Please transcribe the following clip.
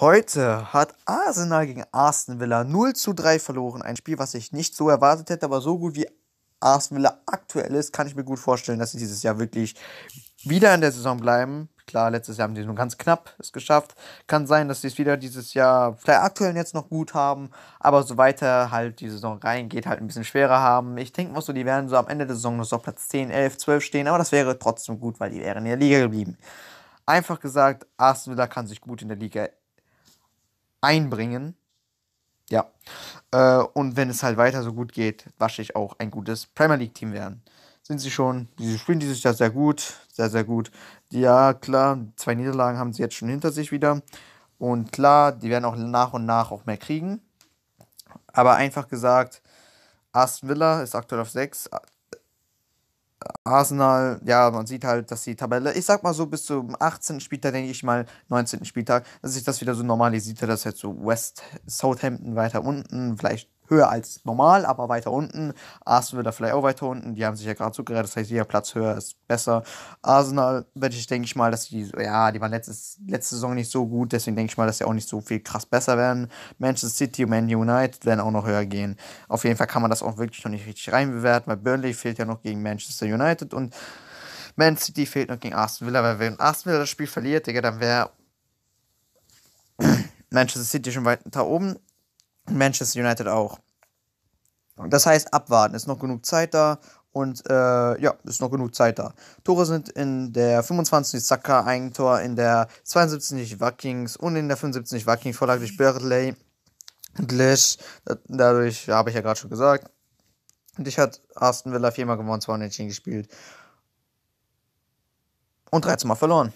Heute hat Arsenal gegen Aston Villa 0 zu 3 verloren. Ein Spiel, was ich nicht so erwartet hätte, aber so gut wie Aston Villa aktuell ist, kann ich mir gut vorstellen, dass sie dieses Jahr wirklich wieder in der Saison bleiben. Klar, letztes Jahr haben sie es nur ganz knapp es geschafft. Kann sein, dass sie es wieder dieses Jahr vielleicht aktuell jetzt noch gut haben, aber so weiter halt die Saison reingeht, halt ein bisschen schwerer haben. Ich denke mal so, die werden so am Ende der Saison noch so auf Platz 10, 11, 12 stehen, aber das wäre trotzdem gut, weil die wären in der Liga geblieben. Einfach gesagt, Aston Villa kann sich gut in der Liga einbringen. Ja. Äh, und wenn es halt weiter so gut geht, wasche ich auch ein gutes Premier League-Team werden. Sind sie schon, sie spielen dieses Jahr sehr gut, sehr, sehr gut. Ja, klar, zwei Niederlagen haben sie jetzt schon hinter sich wieder. Und klar, die werden auch nach und nach auch mehr kriegen. Aber einfach gesagt, Aston Villa ist aktuell auf 6, Arsenal, ja, man sieht halt, dass die Tabelle, ich sag mal so, bis zum 18. Spieltag, denke ich mal, 19. Spieltag, dass sich das wieder so normalisiert, dass jetzt so West Southampton weiter unten, vielleicht höher als normal, aber weiter unten. Arsenal da vielleicht auch weiter unten. Die haben sich ja gerade zugeredet, das heißt, jeder Platz höher ist besser. Arsenal, ich, denke ich mal, dass die, ja, die waren letztes, letzte Saison nicht so gut, deswegen denke ich mal, dass sie auch nicht so viel krass besser werden. Manchester City und Man United werden auch noch höher gehen. Auf jeden Fall kann man das auch wirklich noch nicht richtig reinbewerten, weil Burnley fehlt ja noch gegen Manchester United und Man City fehlt noch gegen Aston Villa, weil wenn Aston Villa das Spiel verliert, Digga, dann wäre Manchester City schon weiter oben Manchester United auch. Das heißt, abwarten, ist noch genug Zeit da und äh, ja, ist noch genug Zeit da. Tore sind in der 25. Saka Eigentor, in der 72. Vikings und in der 75. Vikings Vorlage durch Bertley und Lish. Dadurch habe ich ja gerade schon gesagt. Und ich hat Aston Villa viermal gewonnen, zwei entschieden gespielt und 13 Mal verloren.